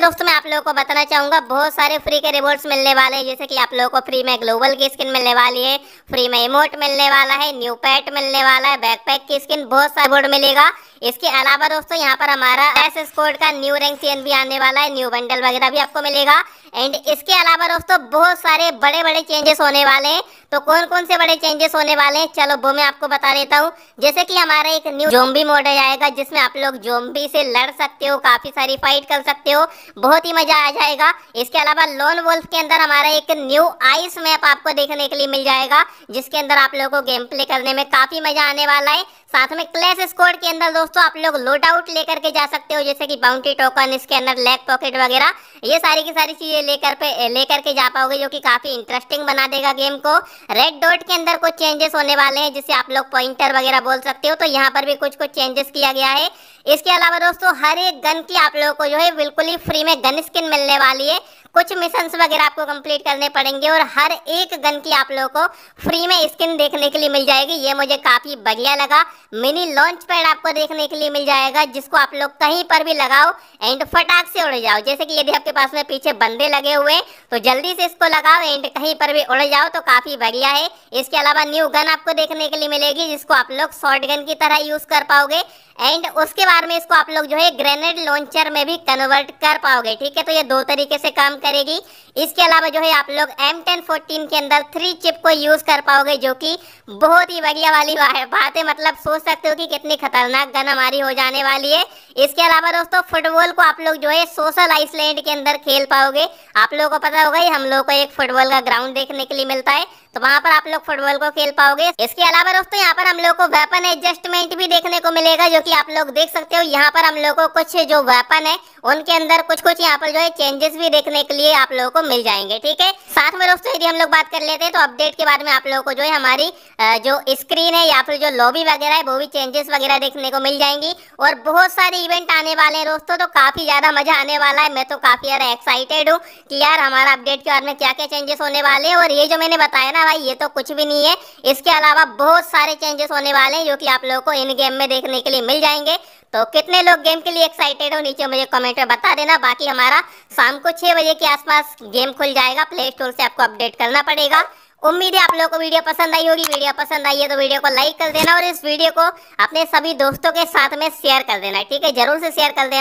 में दोस्तों मैं आप लोगों को बताना चाहूँगा बहुत सारे फ्री के रिवॉर्ड्स मिलने वाले हैं जैसे कि आप लोगों को फ्री में ग्लोबल की स्किन मिलने वाली है फ्री में इमोट मिलने वाला है न्यू पैट मिलने वाला है बैकपैक की स्किन बहुत सारा रिवॉर्ड मिलेगा इसके अलावा दोस्तों यहाँ पर हमारा एस स्कोड का न्यू रैंक सीएन भी आने वाला है न्यू बंडल वगैरह भी आपको मिलेगा एंड इसके अलावा दोस्तों बहुत सारे बड़े बड़े चेंजेस होने वाले हैं तो कौन कौन से बड़े चेंजेस होने वाले हैं चलो वो मैं आपको बता देता हूँ जैसे कि हमारा एक न्यू जोम्बी मोड आएगा जिसमें आप लोग जोम्बी से लड़ सकते हो काफ़ी सारी फाइट कर सकते हो बहुत ही मज़ा आ जाएगा इसके अलावा लोन वोल्फ के अंदर हमारा एक न्यू आइस मैप आपको देखने के लिए मिल जाएगा जिसके अंदर आप लोगों को गेम प्ले करने में काफ़ी मज़ा आने वाला है साथ में क्लैश स्कोर के अंदर दोस्तों आप लोग लोड आउट लेकर के जा सकते हो जैसे कि बाउंड्री टोकन इसके अंदर लेग पॉकेट वगैरह ये सारी की सारी चीज़ें लेकर पे लेकर के जा पाओगे जो कि काफ़ी इंटरेस्टिंग बना देगा गेम को रेड डॉट के अंदर कुछ चेंजेस होने वाले हैं जिसे आप लोग पॉइंटर वगैरह बोल सकते हो तो यहाँ पर भी कुछ कुछ चेंजेस किया गया है इसके अलावा दोस्तों हर एक गन की आप लोगों को जो है बिल्कुल ही फ्री में गन स्किन मिलने वाली है कुछ मिशंस वगैरह आपको कंप्लीट करने पड़ेंगे और हर एक गन की आप लोगों को फ्री में स्किन देखने के लिए मिल जाएगी ये मुझे काफ़ी बढ़िया लगा मिनी लॉन्च पैड आपको देखने के लिए मिल जाएगा जिसको आप लोग कहीं पर भी लगाओ एंड फटाक से उड़ जाओ जैसे कि यदि आपके पास में पीछे बंदे लगे हुए तो जल्दी से इसको लगाओ एंड कहीं पर भी उड़ जाओ तो काफ़ी बढ़िया है इसके अलावा न्यू गन आपको देखने के लिए मिलेगी जिसको आप लोग शॉर्ट गन की तरह यूज़ कर पाओगे एंड उसके बाद में इसको आप लोग जो है ग्रेनेड लॉन्चर में भी कन्वर्ट कर पाओगे ठीक है तो ये दो तरीके से काम करेगी इसके अलावा जो है आप लोग एम टेन फोर्टीन के अंदर थ्री चिप को यूज़ कर पाओगे जो कि बहुत ही बढ़िया वाली बात है मतलब सोच सकते हो कि कितनी खतरनाक गन हमारी हो जाने वाली है इसके अलावा दोस्तों फुटबॉल को आप लोग जो है सोशल आइसलैंड के अंदर खेल पाओगे आप लोगों को पता होगा ही हम लोग को एक फुटबॉल का ग्राउंड देखने के लिए मिलता है तो वहाँ पर आप लोग फुटबॉल को खेल पाओगे इसके अलावा दोस्तों यहाँ पर हम लोग को वेपन एडजस्टमेंट भी देखने को मिलेगा जो की आप लोग देख सकते हो यहाँ पर हम लोग को कुछ जो वेपन है उनके अंदर कुछ कुछ यहाँ पर जो है चेंजेस भी देखने के लिए आप लोगों को मिल जाएंगे ठीक है साथ में दोस्तों यदि हम लोग बात कर लेते हैं तो अपडेट के बाद में आप लोगों को जो है हमारी जो स्क्रीन है या फिर जो लॉबी वगैरह है वो भी चेंजेस वगैरह देखने को मिल जाएंगी और बहुत सारे इवेंट आने वाले हैं दोस्तों तो काफी ज्यादा मजा आने वाला है मैं तो काफी ज्यादा एक्साइटेड हूँ कि यार हमारा अपडेट के बाद में क्या क्या चेंजेस होने वाले हैं और ये जो मैंने बताया ना ना भाई ये तो कुछ भी नहीं है इसके अलावा बहुत सारे चेंजेस होने वाले हैं जो कि आप लोगों को इन गेम में देखने के लिए मिल जाएंगे तो कितने लोग गेम के लिए एक्साइटेड हो नीचे मुझे कमेंट में बता देना बाकी हमारा शाम को छः बजे के आसपास गेम खुल जाएगा प्ले स्टोर से आपको अपडेट करना पड़ेगा उम्मीद है आप लोगों को वीडियो पसंद आई होगी वीडियो पसंद आई है तो वीडियो को लाइक कर देना और इस वीडियो को अपने सभी दोस्तों के साथ में शेयर कर देना ठीक है जरूर से शेयर कर देना